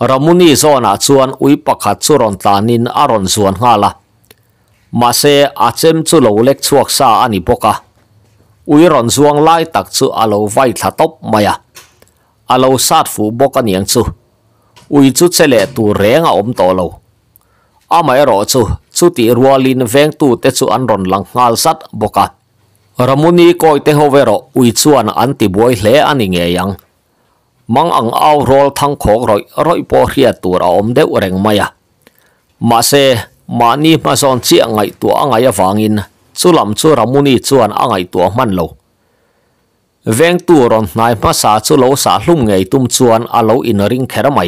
ramuni zona chuan ui pakhat chu ron tlanin a rawn zuan nga la mase achem chu lo lek chuak sa ani boka ui ron zuang lai tak chu alo vai thla top maya alo sat fu boka niang chu ui chu chele tu renga om to lo amai ro chu chu ti rualin veng tu te chu an ron lang ngal sat boka ramuni koi te ho vero ui chuan an ti buai hle ani nge yang มังอังเอาโรลทั้งของรอยรอยปอเรียตัวเราอมเดือแรงไม่ะมาเซมานี่มาซอนเสียงไงตัวไงฟังอินสุลำสุรามุนีชวนไงตัวมันโลเวงตัวรอนนายมาสาสุโลสาลุ่มไงตุ้มชวนอาโลอินริงแค่ไม่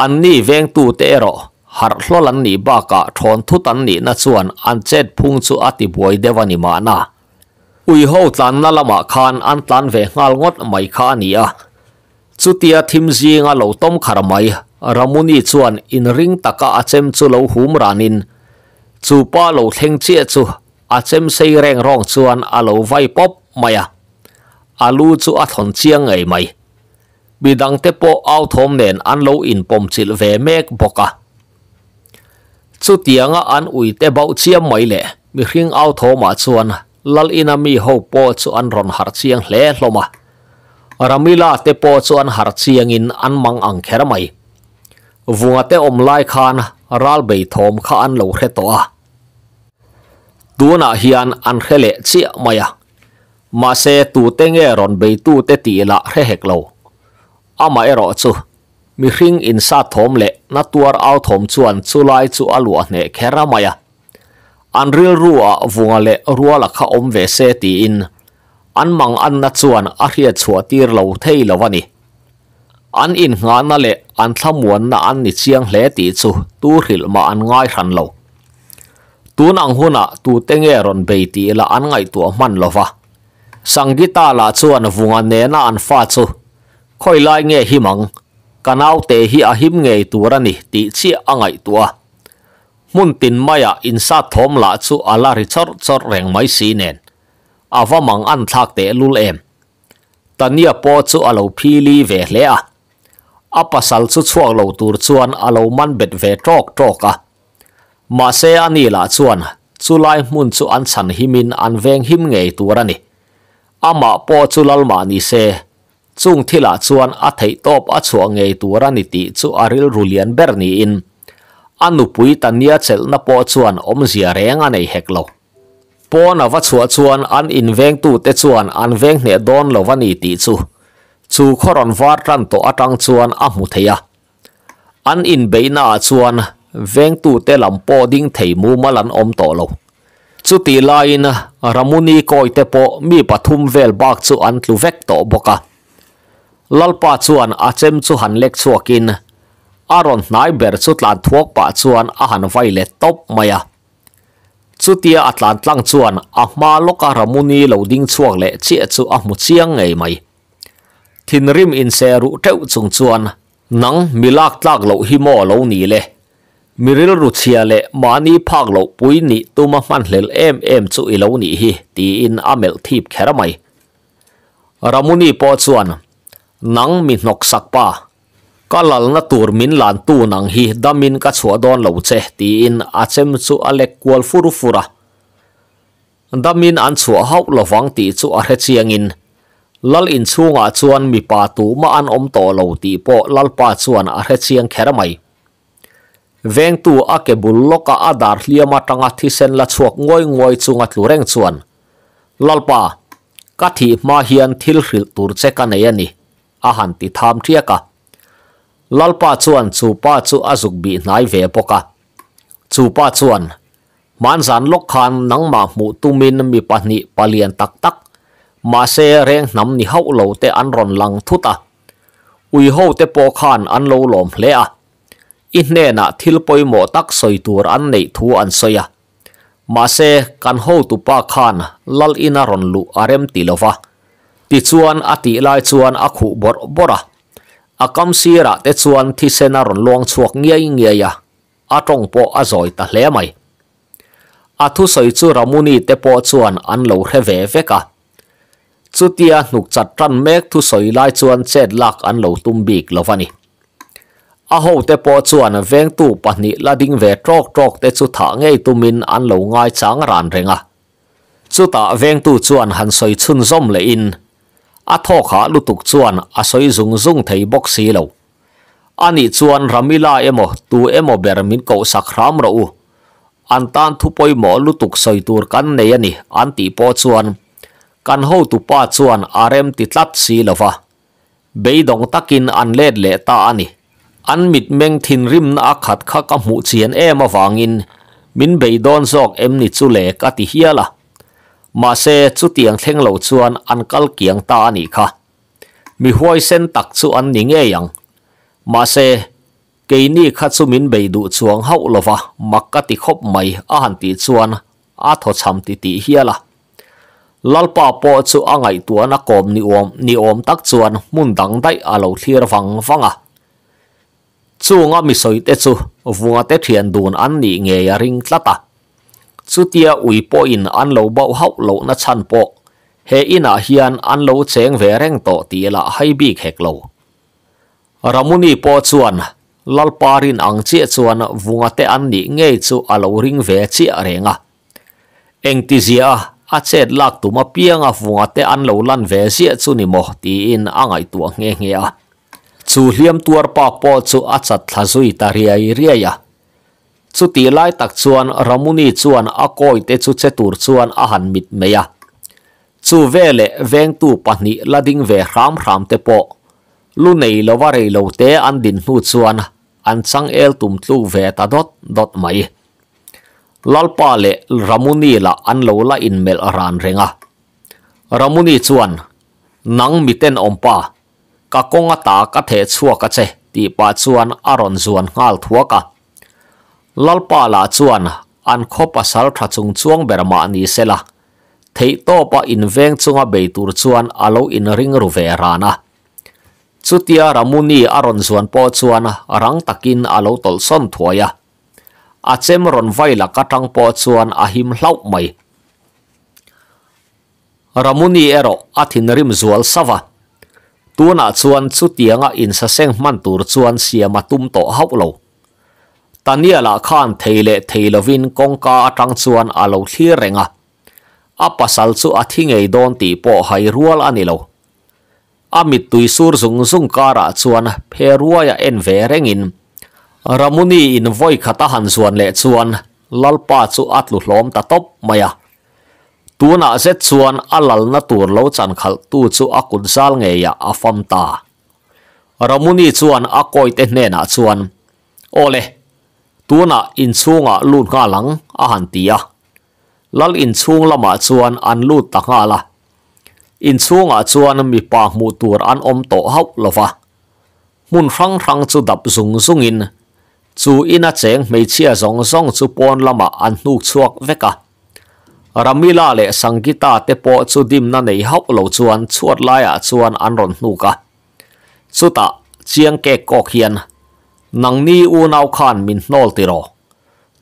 อันนี้เวงตัวเตรอหร์ลลันนี่บ้ากะทอนทุตันนี่นัชวนอันเจ็ดพุงสุอติบวยเดวานิมานาอุยโฮตันนั่นละมาคานอันตันเวงาลงดไม่คานี่อะ chutia thim zinga tôm tom kharamai ramuni chuan in ring taka achem chu lo hum ranin chu pa lo thleng chia chu achem sei reng rong chuan a lo vai pop maya alu chu a thon chiang ngai mai bidang te po au thom nen an lo in pom chil ve mek boka chu tianga an ui te bau chiam mai le mi hring au thoma chuan lal in inami ho po chu an ron har chiang hle hloma Ramila te po chuan har chiangin an mang ang khera mai. Vunga te om lai khan ral bei thom kha an lo hre to a. Tuna hian an khele chi maya. Ma se tu te nge ron bei tu te ti la hre hek lo. Ama ero chu mi hring in sa thom le na tuar au thom chuan chu lai chu alu a ne khera maya. An ril ruwa vunga le ruwa la kha om ve se ti in an mang an na chuan a hria chhuah tir lo thei lo ani an in nga na le an thlamuan na an ni chiang hle ti chu tu hril ma an ngai hran lo tun ang huna tu tenge ron be ti la an ngai tu man lova sangita la chuan vunga ne na an fa chu khoi lai nge hi mang kanau te hi a him nge tu rani ti chi angai tua mun tin maya in sa thom la chu ala ri chor chor reng mai si nen à ava mang an thak te lul em tania po chu alo phili à, hle a apasal chu chuak lo tur chuan alo man bet ve tok tok a ma se ani la chuan chulai mun chu an san himin an veng him ngei tur ani ama po chu lalma ni xe, chung thila chuan a thei top a chua ngei tur ani ti chu aril rulian ber ni in anu pui tania chel na po chuan om zia reng anei hek lo po na va chua chuan an in veng tu te chuan an veng ne don lo vani ti chu chu khoron var ran to atang chuan a mu theya an in beina chuan veng tu te lam po ding thei mu malan om to lo chu ti lain ramuni koi te po mi pathum vel bak chu an tlu vek to boka lalpa chuan a chem chu han lek chuakin aron nai ber chu tlan thuak pa chuan a han vai le top maya จุดที่อัตลันตังชวนอามาลกอรมุนีเหลาดิ้งชวงและเชื่อจู่อัมุเชียงไงไหมทินริมอินเซรุเจ้าจงชวนนังมิลักลักเหลาฮิโมเลานี่เลยมิริลรุเชียเลยมานีพักเหลาปุยนี่ตัวมันันเหลลเอ็มเอ็มจู่อีลาวนี่ฮีตีอินอเมลทีบแคาไหมรามุนีปอดชวนนังมิหนกสักป้า ka lal na tur min lan tu nang hi damin ka chua don lo che ti in a à chu a lek kwal furu fura à. damin an chua hau lovang ti chu a re chiang in lal in chunga chuan mi pa tu ma an om to lo ti po lal pa chuan a re chiang khera mai veng tu a ke bul loka a dar hliama tanga thi sen la chuak ngoi ngoi chunga tlureng chuan lalpa ka thi ma hian thil hril tur che ka nei ani à a han ti tham thiaka lalpa chuan chu pa chu azuk bi hnai ve poka chu pa chuan man zan lok khan nangma mu tumin mi pahnih palian tak tak ma se reng nam ni hau lo te an ron lang thuta ui ho te po khan an lo lom hle a i hne na thil poi mo tak soi tur an nei thu an soya ma se kan ho tu pa khan lal ina ron lu arem ti lova ti chuan ati lai chuan akhu bor bora akam ra te chuan thi sena ron luang chuak ngiai ngiaya a tong po a zoi ta hle mai a thu soi chu ramuni te po chuan an lo re ve veka tia nuk chat tan mek thu soi lai chuan chet lak an lo tum bik lovani a ho te po chuan veng tu pahni lading ve trok trok te chu tha ngei tumin an lo ngai chang ran renga ta veng tu chuan han soi chun zom le in a tho kha tục chuan a soi zung thấy bốc box lâu. lo ani chuan ramila emo tu emo bermin ko sạc rám u an tan thu poi mo tục soi tur kan nei ani an ti po chuan căn ho tu pa chuan arem ti tlat Bây lova beidong takin an led le ta ani an mit meng thin rim na khat kha ka mu chien em awangin min beidon zok em ni chu le ka ti hiala mase chutiang thenglo chuan ankal kiang ta ani kha mi huai sen tak chu an ning e yang mase ke ni kha chu min be du chuang hau lova makka ti khop mai a han ti chuan a tho cham ti ti hiala lalpa po chu angai tu na kom ni om tak chuan mun dang dai alo thir wang wang a nga mi soi te chu vuwa te thian dun an ni nge ya ring tlata chutia ui po in an lâu bao hau lâu na chan po he ina hian an lâu cheng về reng to ti là hay bị khek lâu. ramuni po chuan lalparin ang che chuan vunga te an ni nge chu alo ring về ve chi arenga engti zia a chet lak tuma pianga vunga te an lâu lan về zia chu ni mo ti in angai tu nghe nge a chu hiam tuar pa po chu a chat thla zui ta riai riai chu ti lai tak chuan ramuni chuan akoi te chu che tur chuan a han mit meya chu vele veng tu pahni lading ve ram ram te po lu nei lo ware lo te an din hnu chuan an chang el tum tlu ve ta dot dot mai lalpa le ramuni la an lo la in renga ramuni chuan nang miten ompa ka konga ka the chuwa che ti pa aron zuan ngal thuwa lalpa la chuana ankhopa sal thachung chuong berma ni sela thei to pa in veng chunga beitur tur chuan alo in ring ru ve rana chutia ramuni aron zuan po chuana rang takin alo tol san thoya achem ron vai la katang po chuana ahim hlau mai ramuni ero athin rim zual sawa tuna chuan chutia nga insa seng mantur chuan siama tum to hau lo ตอนนี้ละข้านเทเลเทลวินกงกาจังส่วนอาลูที่เร่งอ่ะอาปัสลสุอาทิเงยดนตีอใไฮรัวลอันนี้เราอามิตุยสูรสุงสุงการาชวนเพรัวยาเอ็นเวเร่งอินรามุนีอินวอขตาหันส่วนเลส่วนลลปาสุอัตลุลอมตะตบมายตัวน่กเซต่วนอัลลนัตัวเลาจันขลตัวสุอากุนซาลเงียอาฟัมตารามุนีส่วนอากอยเตเนน่ส่วนโอเล tuana in chunga lut nga lang a han tia lal in chung lama chuan an lut ta nga la in chunga chuan mi pa mu tur an om to hau lova mun rang rang chu dap zung zung in chu ina cheng mei chia zong zong chu pon lama an nu chuak veka ramila le sangita te po chu dim na nei hau lo chuan chuat laia chuan an ron nu ka ta chiang ke kok hian nang ni u nau khan min nol ti ro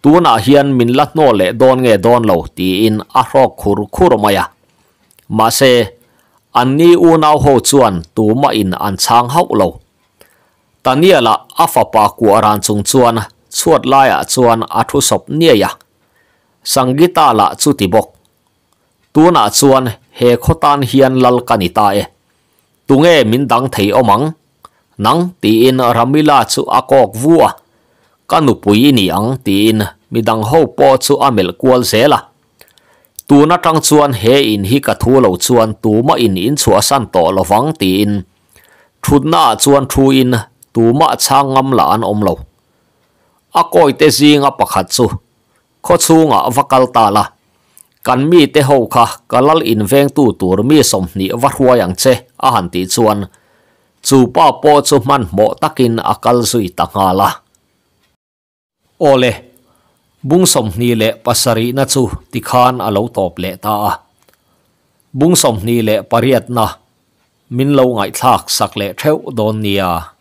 tu na hian min lat no le don nge don lo ti in a ro khur khur ma ya ma se an ni u nau ho chuan tu ma in an chang hau lo ta ni la a fa ku ran chung chuat la ya chuan a sop nia ya sangita la chu ti bok tu na chuan he khotan hian lal kanita e tunge min dang thei omang e. nang tiin ramila chu akok vua kanupui ni ang tiin midang ho po chu amel kual zela tu na tang chuan he in hi ka thu lo chuan tu ma in in chu asan to lo wang tiin thutna chuan thu in tu ma changam la an om lo akoi te zinga pakhat chu kho chunga vakal ta la kan mi te ho in veng tu tur mi ni wa huayang che a han chu pa po chu man mo takin akal sui tangala ole bung som ni le pasari na chu tikhan alo top le ta a bung som ni le pariat na min lo ngai thak sak le theu don nia